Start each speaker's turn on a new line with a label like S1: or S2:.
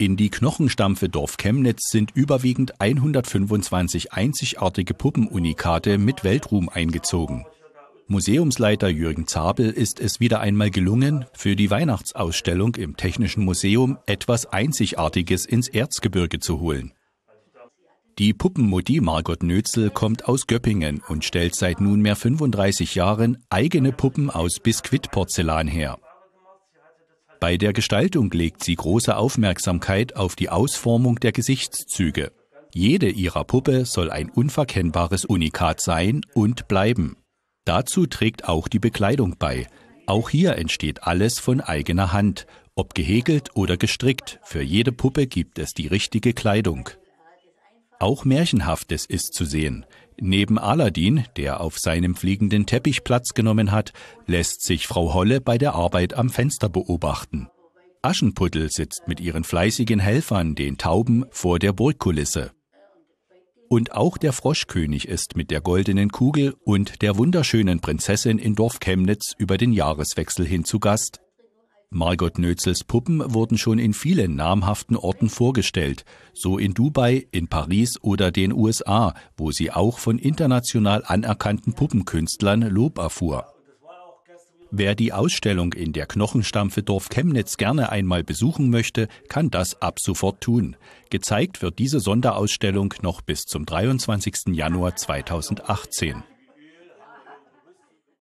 S1: In die Knochenstampfe Dorf Chemnitz sind überwiegend 125 einzigartige Puppenunikate mit Weltruhm eingezogen. Museumsleiter Jürgen Zabel ist es wieder einmal gelungen, für die Weihnachtsausstellung im Technischen Museum etwas Einzigartiges ins Erzgebirge zu holen. Die Puppenmutti Margot Nözel kommt aus Göppingen und stellt seit nunmehr 35 Jahren eigene Puppen aus Biskuitporzellan her. Bei der Gestaltung legt sie große Aufmerksamkeit auf die Ausformung der Gesichtszüge. Jede ihrer Puppe soll ein unverkennbares Unikat sein und bleiben. Dazu trägt auch die Bekleidung bei. Auch hier entsteht alles von eigener Hand, ob gehäkelt oder gestrickt, für jede Puppe gibt es die richtige Kleidung. Auch Märchenhaftes ist zu sehen. Neben Aladdin, der auf seinem fliegenden Teppich Platz genommen hat, lässt sich Frau Holle bei der Arbeit am Fenster beobachten. Aschenputtel sitzt mit ihren fleißigen Helfern, den Tauben, vor der Burgkulisse. Und auch der Froschkönig ist mit der goldenen Kugel und der wunderschönen Prinzessin in Dorf Chemnitz über den Jahreswechsel hin zu Gast, Margot Nözels Puppen wurden schon in vielen namhaften Orten vorgestellt, so in Dubai, in Paris oder den USA, wo sie auch von international anerkannten Puppenkünstlern Lob erfuhr. Wer die Ausstellung in der Knochenstampfe Dorf Chemnitz gerne einmal besuchen möchte, kann das ab sofort tun. Gezeigt wird diese Sonderausstellung noch bis zum 23. Januar 2018.